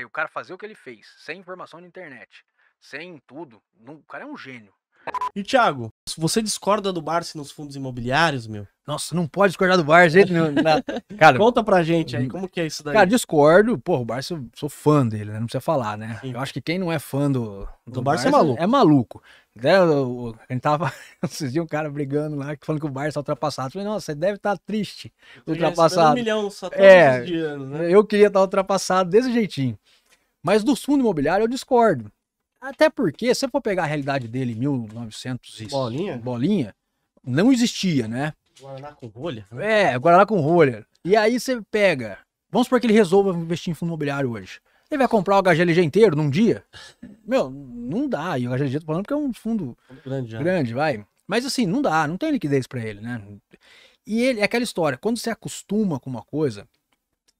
E o cara fazer o que ele fez, sem informação na internet, sem tudo, não, o cara é um gênio. E, Thiago, você discorda do Barça nos fundos imobiliários, meu? Nossa, não pode discordar do Barça, hein? Né? Cara, Conta pra gente aí, hum, como que é isso daí? Cara, discordo. Pô, o Barsi, eu sou fã dele, né? Não precisa falar, né? Sim. Eu acho que quem não é fã do, do, do é maluco. É maluco. a gente tava, esses dias, um cara brigando lá, falando que o Barça é ultrapassado. Eu falei, nossa, você deve estar tá triste, eu ultrapassado. Um milhão só todos é, dias, né? Eu queria estar tá ultrapassado desse jeitinho. Mas do fundo imobiliário eu discordo. Até porque, se você for pegar a realidade dele em 1900 e... Bolinha? Bolinha, não existia, né? Guaraná com rolha? É, Guaraná com rolha. E aí você pega, vamos supor que ele resolva investir em fundo imobiliário hoje. Ele vai comprar o HGLG inteiro num dia? Meu, não dá. E o HGLG, tô falando porque é um fundo grande, já. grande vai. Mas assim, não dá, não tem liquidez para ele, né? E ele, é aquela história, quando você acostuma com uma coisa,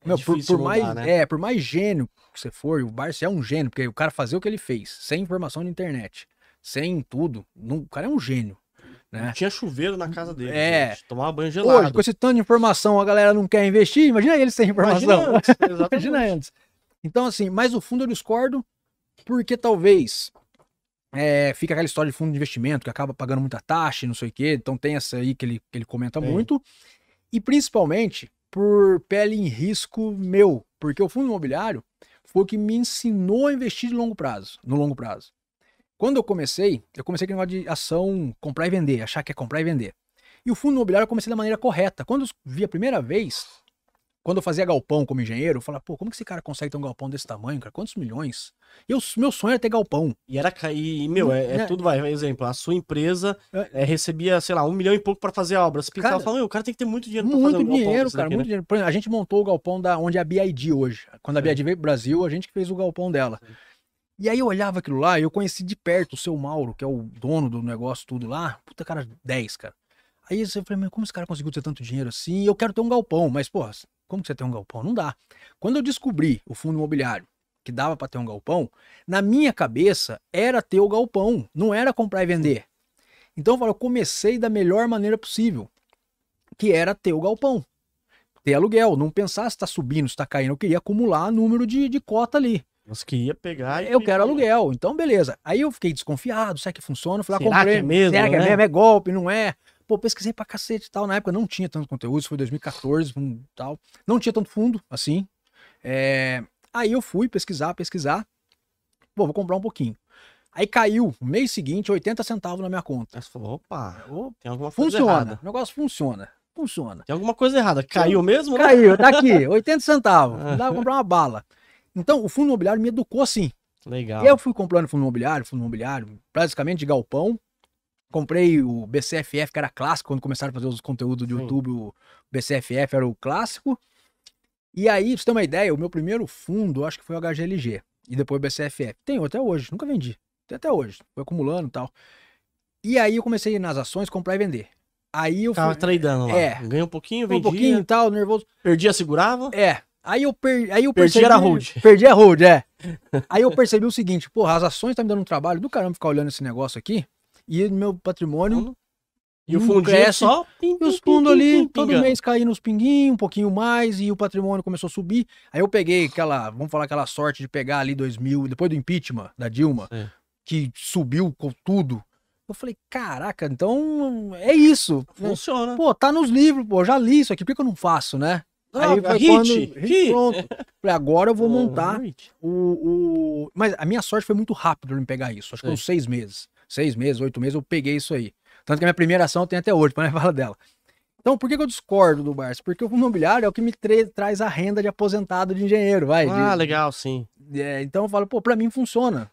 é Meu, por, por mudar, mais, né? é, por mais gênio que você for, o Barça é um gênio, porque o cara fazer o que ele fez, sem informação na internet, sem tudo, não, o cara é um gênio. Né? Não tinha chuveiro na casa dele. É. Gente, tomava banho gelado. Hoje, com esse tanto de informação, a galera não quer investir. Imagina eles sem informação. Imagina antes, Imagina antes. Então, assim, mas o fundo eu discordo, porque talvez é, fica aquela história de fundo de investimento que acaba pagando muita taxa e não sei o quê. Então tem essa aí que ele, que ele comenta é. muito. E principalmente, por pele em risco meu, porque o fundo imobiliário foi o que me ensinou a investir de longo prazo, no longo prazo. Quando eu comecei, eu comecei com o negócio de ação comprar e vender, achar que é comprar e vender. E o fundo imobiliário eu comecei da maneira correta. Quando eu vi a primeira vez, quando eu fazia galpão como engenheiro, eu falava, pô, como que esse cara consegue ter um galpão desse tamanho, cara? Quantos milhões? E eu, meu sonho era ter galpão. E era cair, meu, é, é, é, tudo vai, exemplo, a sua empresa é. é, recebia, sei lá, um milhão e pouco para fazer a obra. Você pensava, cara, fala, o cara tem que ter muito dinheiro para né? Muito dinheiro, cara, daqui, muito né? dinheiro. a gente montou o galpão da onde é a BID hoje. Quando a BID veio pro Brasil, a gente fez o galpão dela. Sim. E aí eu olhava aquilo lá e eu conheci de perto o seu Mauro, que é o dono do negócio tudo lá. Puta, cara, 10, cara. Aí eu falei, como esse cara conseguiu ter tanto dinheiro assim? Eu quero ter um galpão, mas, porra, como que você tem um galpão? Não dá. Quando eu descobri o fundo imobiliário que dava para ter um galpão, na minha cabeça era ter o galpão, não era comprar e vender. Então eu, falo, eu comecei da melhor maneira possível, que era ter o galpão, ter aluguel, não pensar se está subindo, se está caindo, eu queria acumular número de, de cota ali. Nós queria pegar Eu pegar. quero aluguel, então beleza. Aí eu fiquei desconfiado, será que funciona? falei, será comprei. Que é mesmo, será né? que é né? mesmo? É golpe, não é? Pô, pesquisei pra cacete e tal. Na época não tinha tanto conteúdo, isso foi 2014 um, tal. Não tinha tanto fundo, assim. É... Aí eu fui pesquisar, pesquisar. Pô, vou comprar um pouquinho. Aí caiu, no mês seguinte, 80 centavos na minha conta. Você falou, opa, tem alguma coisa funciona, errada. o negócio funciona, funciona. Tem alguma coisa errada, caiu mesmo? Né? Caiu, né? tá aqui, 80 centavos, dá pra comprar uma bala. Então, o fundo imobiliário me educou assim. Legal. E eu fui comprando fundo imobiliário, fundo imobiliário, basicamente de galpão, comprei o BCFF, que era clássico, quando começaram a fazer os conteúdos do YouTube, o BCFF era o clássico. E aí, pra você ter uma ideia, o meu primeiro fundo, acho que foi o HGLG. E depois o BCFF. Tenho até hoje, nunca vendi. até hoje. Foi acumulando e tal. E aí eu comecei nas ações, comprar e vender. Aí eu Tava fui... tradando lá. É. Ganhei um pouquinho, vendi. Um pouquinho e tal, nervoso. Perdi, segurava. É. Aí eu, per... aí eu perdi percebi... a hold. Perdi a é hold, é. aí eu percebi o seguinte, porra, as ações tá me dando um trabalho do caramba ficar olhando esse negócio aqui. E meu patrimônio. E o hum, fundo é só. E os fundos ali, todo mês caindo os pinguinhos, um pouquinho mais, e o patrimônio começou a subir. Aí eu peguei aquela, vamos falar aquela sorte de pegar ali 2000, depois do impeachment da Dilma, é. que subiu com tudo. Eu falei, caraca, então é isso. Funciona. Pô, tá nos livros, pô, já li isso aqui, por que, que eu não faço, né? Ah, aí foi hit, quando... Hit. Pronto. Falei, agora eu vou montar o, o... Mas a minha sorte foi muito rápido em pegar isso. Acho que é. uns seis meses seis meses, oito meses, eu peguei isso aí. Tanto que a minha primeira ação tem até hoje, para é falar dela. Então, por que, que eu discordo do Barça? Porque o imobiliário é o que me traz a renda de aposentado de engenheiro, vai. Ah, de... legal, sim. É, então eu falo, pô, para mim funciona.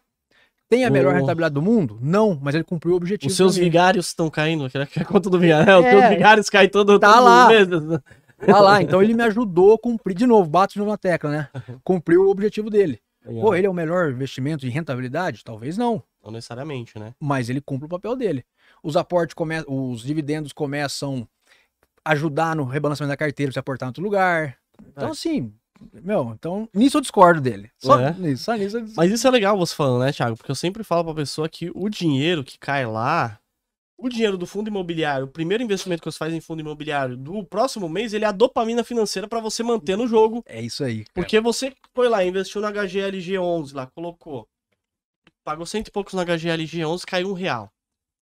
Tem a melhor rentabilidade do mundo? Não, mas ele cumpriu o objetivo. Os seus vigários estão caindo, que é, é a conta do vigário. É, os seus é. vigários caem todo, tá todo lá. Mesmo. Tá lá, então ele me ajudou a cumprir. De novo, bato de novo na tecla, né? Cumpriu o objetivo dele. Legal. Pô, ele é o melhor investimento de rentabilidade? Talvez não. Não necessariamente, né? Mas ele cumpre o papel dele. Os aportes começam, os dividendos começam a ajudar no rebalançamento da carteira, você aportar em outro lugar. Então, é. assim, meu, então nisso eu discordo dele. Só, é. nisso, só nisso Mas isso é legal você falando, né, Thiago? Porque eu sempre falo pra pessoa que o dinheiro que cai lá, o dinheiro do fundo imobiliário, o primeiro investimento que você faz em fundo imobiliário do próximo mês, ele é a dopamina financeira para você manter no jogo. É isso aí. Cara. Porque você foi lá, investiu na HGLG11 lá, colocou pagou cento e poucos na HGLG 11, caiu um real.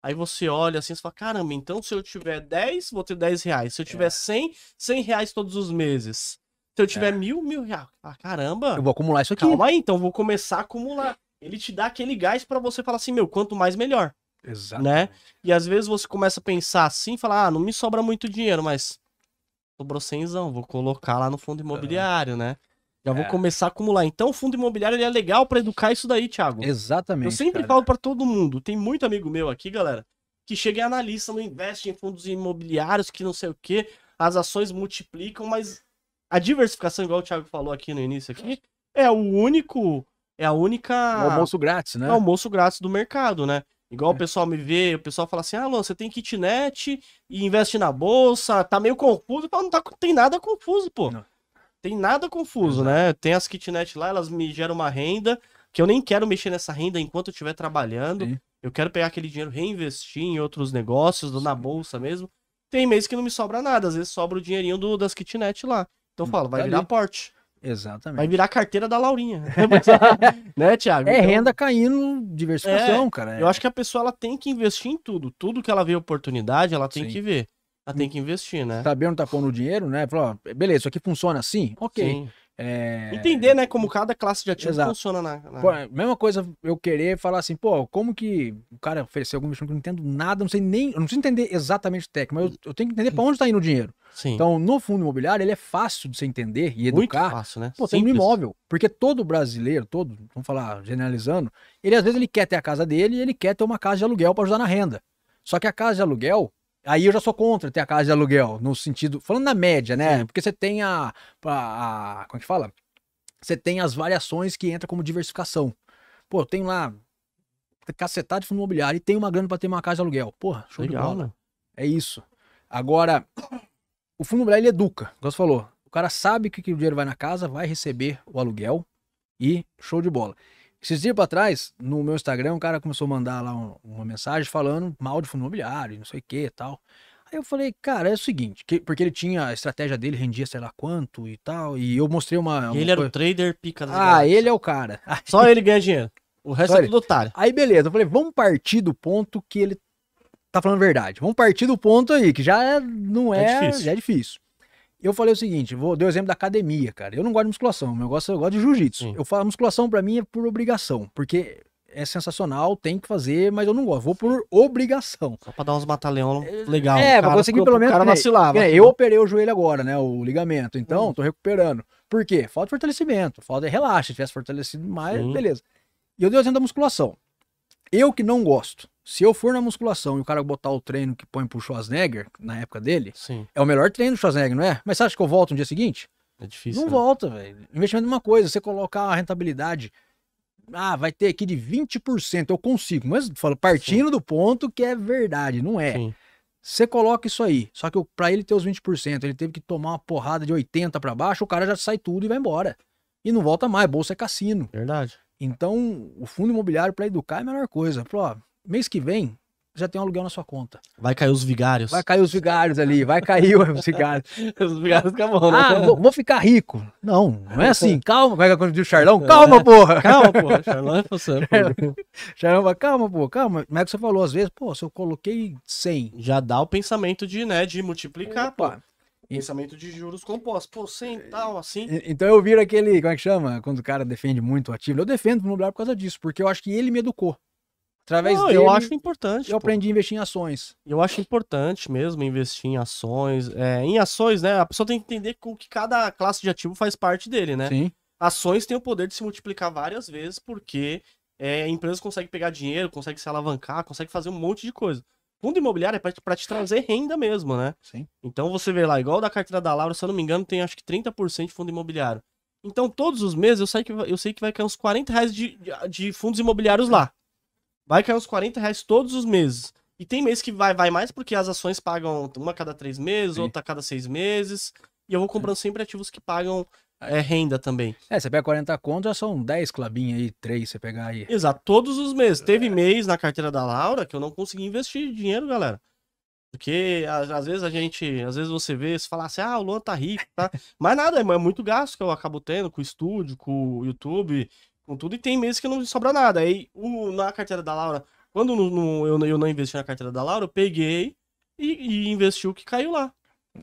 Aí você olha assim e fala, caramba, então se eu tiver 10, vou ter 10 reais. Se eu tiver é. 100, 100 reais todos os meses. Se eu tiver é. mil, mil reais. Ah, caramba. Eu vou acumular isso aqui. Calma aí, então vou começar a acumular. Ele te dá aquele gás para você falar assim, meu, quanto mais, melhor. Exato. Né? E às vezes você começa a pensar assim, falar, ah, não me sobra muito dinheiro, mas sobrou cenzão, vou colocar lá no fundo é. imobiliário, né? Já vou é. começar a acumular. Então, o fundo imobiliário é legal para educar isso daí, Thiago. Exatamente. Eu sempre cara. falo para todo mundo. Tem muito amigo meu aqui, galera, que chega e analista, não investe em fundos imobiliários, que não sei o quê. As ações multiplicam, mas a diversificação, igual o Thiago falou aqui no início aqui, é o único. É a única. É o almoço grátis, né? É o almoço grátis do mercado, né? Igual é. o pessoal me vê, o pessoal fala assim: ah, Luan, você tem kitnet e investe na bolsa, tá meio confuso. Eu falo, não tá, tem nada confuso, pô. Não tem nada confuso, Exato. né? Tem as kitnets lá, elas me geram uma renda, que eu nem quero mexer nessa renda enquanto eu estiver trabalhando. Sim. Eu quero pegar aquele dinheiro, reinvestir em outros negócios, na bolsa mesmo. Tem mês que não me sobra nada, às vezes sobra o dinheirinho do, das kitnets lá. Então eu hum, falo, vai tá virar porte. Exatamente. Vai virar carteira da Laurinha. né, Thiago? É então, renda caindo, diversificação, é, cara. É. Eu acho que a pessoa ela tem que investir em tudo. Tudo que ela vê oportunidade, ela tem Sim. que ver. Ah, tem que investir, né? Sabendo tá pondo dinheiro, né? Falar, ó, beleza, isso aqui funciona assim? Ok. Sim. É... Entender, né, como cada classe de ativo Exato. funciona na, na... Pô, é mesma coisa eu querer falar assim, pô, como que o cara ofereceu algum investimento que eu não entendo nada, não sei nem, eu não preciso entender exatamente o técnico, mas eu, eu tenho que entender para onde está indo o dinheiro. Sim. Então, no fundo imobiliário, ele é fácil de se entender e educar. Muito fácil, né? Pô, tem um imóvel, porque todo brasileiro, todo, vamos falar, generalizando, ele às vezes ele quer ter a casa dele e ele quer ter uma casa de aluguel para ajudar na renda. Só que a casa de aluguel, Aí eu já sou contra ter a casa de aluguel, no sentido. Falando na média, né? Sim. Porque você tem a, a, a. Como é que fala? Você tem as variações que entra como diversificação. Pô, eu tenho lá cacetado de fundo imobiliário e tem uma grana para ter uma casa de aluguel. Porra, show Legal, de bola. Né? É isso. Agora, o fundo imobiliário ele educa, como você falou. O cara sabe que, que o dinheiro vai na casa, vai receber o aluguel e show de bola. Esses dias pra trás, no meu Instagram, um cara começou a mandar lá um, uma mensagem falando mal de fundo imobiliário, não sei o que tal. Aí eu falei, cara, é o seguinte, que, porque ele tinha a estratégia dele, rendia sei lá quanto e tal, e eu mostrei uma. uma ele era o trader pica das Ah, ele é o cara. Só ele ganha dinheiro. O resto Só é tudo otário. Aí beleza, eu falei, vamos partir do ponto que ele tá falando verdade. Vamos partir do ponto aí, que já é, não é. é difícil. Já é difícil eu falei o seguinte, vou dar o exemplo da academia, cara. Eu não gosto de musculação, eu gosto, eu gosto de jiu-jitsu. Eu falo, musculação para mim é por obrigação, porque é sensacional, tem que fazer, mas eu não gosto. Vou por obrigação. Só pra dar uns batalhão é, legal. É, pra conseguir pelo menos. O cara vacilava. É, eu operei o joelho agora, né? O ligamento. Então, hum. tô recuperando. Por quê? Falta fortalecimento. Falta relaxa. Se tivesse fortalecido mais, Sim. beleza. E eu dei o exemplo da musculação. Eu que não gosto. Se eu for na musculação e o cara botar o treino que põe pro Schwarzenegger, na época dele, Sim. é o melhor treino do Schwarzenegger, não é? Mas você acha que eu volto no dia seguinte? É difícil. Não né? volta, velho. Investimento é uma coisa, você colocar a rentabilidade. Ah, vai ter aqui de 20%, eu consigo. Mas falo, partindo Sim. do ponto que é verdade, não é. Sim. Você coloca isso aí. Só que para ele ter os 20%, ele teve que tomar uma porrada de 80% para baixo, o cara já sai tudo e vai embora. E não volta mais, bolsa é cassino. Verdade. Então, o fundo imobiliário para educar é a melhor coisa. Pô, mês que vem já tem um aluguel na sua conta. Vai cair os vigários. Vai cair os vigários ali, vai cair os vigários. os vigários acabou, né? Ah, vou, vou, ficar rico. Não, não é assim. Calma, vai quando o Charlão, é. calma, porra. Calma, porra. Charlão é você. Charlão vai, calma, porra, calma. Como é que você falou às vezes, pô, se eu coloquei 100. Já dá o pensamento de, né, de multiplicar, Pensamento de juros compostos, pô, sem tal, assim. Então eu viro aquele, como é que chama? Quando o cara defende muito o ativo. Eu defendo o lugar por causa disso, porque eu acho que ele me educou. Através Não, dele, eu acho importante. Eu pô. aprendi a investir em ações. Eu acho importante mesmo investir em ações. É, em ações, né? A pessoa tem que entender com que cada classe de ativo faz parte dele, né? Sim. Ações têm o poder de se multiplicar várias vezes porque é, empresas conseguem pegar dinheiro, conseguem se alavancar, conseguem fazer um monte de coisa. Fundo imobiliário é para te trazer renda mesmo, né? Sim. Então você vê lá, igual da carteira da Laura, se eu não me engano, tem acho que 30% de fundo imobiliário. Então todos os meses eu sei que, eu sei que vai cair uns 40 reais de, de fundos imobiliários lá vai cair uns 40 reais todos os meses. E tem mês que vai, vai mais porque as ações pagam uma a cada três meses, Sim. outra a cada seis meses. E eu vou comprando sempre ativos que pagam é, renda também. É, você pega 40 contas, já são 10 clubinhos aí, 3 você pegar aí. Exato, todos os meses. Teve é. mês na carteira da Laura que eu não consegui investir dinheiro, galera. Porque às vezes a gente, às vezes você vê, se falar assim, ah, o Luan tá rico, tá? Mas nada, é, é muito gasto que eu acabo tendo com o estúdio, com o YouTube, com tudo, e tem meses que não sobra nada. Aí, o, na carteira da Laura, quando no, no, eu, eu, não investi na carteira da Laura, eu peguei e, e investi o que caiu lá.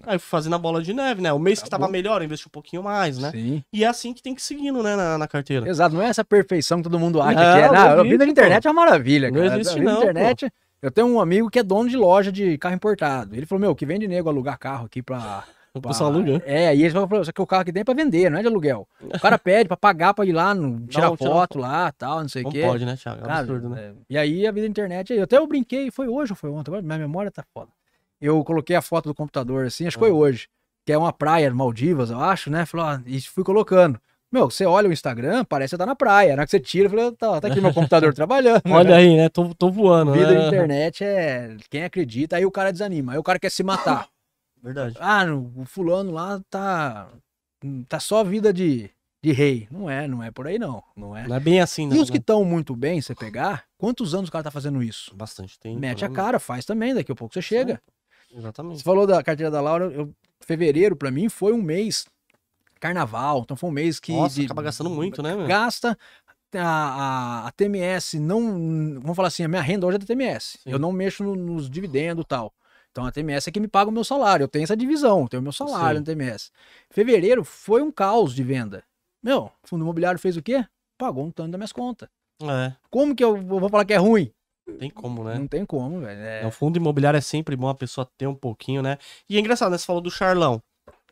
Aí fui fazendo a bola de neve, né? O mês que estava tá melhor, investi um pouquinho mais, né? Sim. E é assim que tem que ir seguindo, né, na, na carteira. Exato, não é essa perfeição que todo mundo acha não, que é. Não, a vida na internet pô. é uma maravilha, cara. Não existe, não. internet. Pô. Eu tenho um amigo que é dono de loja de carro importado. Ele falou: Meu, que vende nego alugar carro aqui pra o pessoal aluga. É, e eles vão só que o carro aqui dentro é pra vender, não é de aluguel. O cara pede pra pagar pra ir lá, no, tirar não, foto tira... lá, tal, não sei o quê. Não pode, né, Thiago? É cara, absurdo, né? É... E aí a vida da internet, eu é até eu brinquei, foi hoje ou foi ontem, agora minha memória tá foda. Eu coloquei a foto do computador assim, acho que foi uhum. hoje, que é uma praia, Maldivas, eu acho, né? Falou, e fui colocando. Meu, você olha o Instagram, parece que tá na praia. Na hora que você tira, fala, tá, tá aqui meu computador trabalhando. olha né? aí, né? Tô, tô voando. Vida né? da internet é. Quem acredita, aí o cara desanima, aí o cara quer se matar. Verdade. Ah, o fulano lá tá. tá só vida de, de rei. Não é, não é por aí, não. Não é, não é bem assim, não. E né, os que estão né? muito bem, você pegar, quantos anos o cara tá fazendo isso? Bastante tempo. Mete a né? cara, faz também, daqui a pouco você chega. Sim, exatamente. Você falou da carteira da Laura, eu, fevereiro, para mim, foi um mês. Carnaval, então foi um mês que. Nossa, de, acaba gastando muito, né? Meu? Gasta, a, a, a, TMS não. Vamos falar assim, a minha renda hoje é da TMS. Sim. Eu não mexo no, nos dividendos e tal. Então a TMS é que me paga o meu salário. Eu tenho essa divisão, tenho o meu salário Sim. na TMS. Fevereiro foi um caos de venda. Meu, o fundo imobiliário fez o quê? Pagou um tanto das minhas contas. É. Como que eu vou falar que é ruim? Tem como, né? Não tem como, velho. É... O fundo imobiliário é sempre bom a pessoa ter um pouquinho, né? E é engraçado, né? Você falou do Charlão.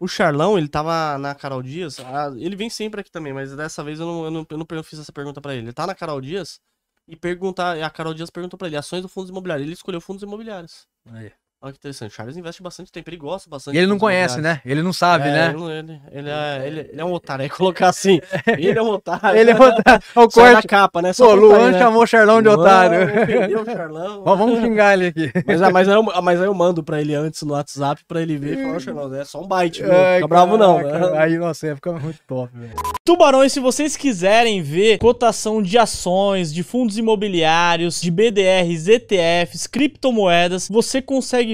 O Charlão, ele tava na Carol Dias. Ah, ele vem sempre aqui também, mas dessa vez eu não, eu não, eu não fiz essa pergunta para ele. Ele tá na Carol Dias e perguntar. A Carol Dias perguntou para ele: ações do fundo imobiliário. Ele escolheu fundos imobiliários. Aí. Olha que interessante. Charles investe bastante tempo, ele gosta bastante. E ele não conhece, lugares. né? Ele não sabe, é, né? Ele, ele, ele, é, é, ele, ele, é um otário, é colocar assim. Ele é um otário. ele é um otário. O corte. da capa, né? Só Pô, Luan né? chamou o Charlão de otário. otário. O Charlão. Vamos xingar ele aqui. Mas, ah, mas, eu, ah, mas aí eu mando pra ele antes no WhatsApp pra ele ver e falar, Charlão, é só um bite, não é, fica bravo não. Cara, né? Aí, nossa, ficar muito top, velho. Tubarões, se vocês quiserem ver cotação de ações, de fundos imobiliários, de BDRs, ETFs, criptomoedas, você consegue